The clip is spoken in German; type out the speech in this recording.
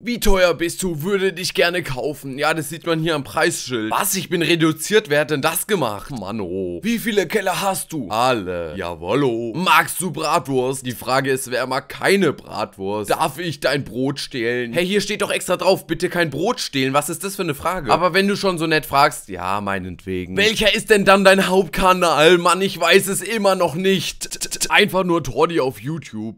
Wie teuer bist du? Würde dich gerne kaufen. Ja, das sieht man hier am Preisschild. Was? Ich bin reduziert? Wer hat denn das gemacht? Mano. Oh. Wie viele Keller hast du? Alle. Jawollo. Magst du Bratwurst? Die Frage ist, wer mag keine Bratwurst? Darf ich dein Brot stehlen? Hey, hier steht doch extra drauf, bitte kein Brot stehlen. Was ist das für eine Frage? Aber wenn du schon so nett fragst, ja, meinetwegen. Welcher ist denn dann dein Hauptkanal? Mann, ich weiß es immer noch nicht. Einfach nur Tordi auf YouTube.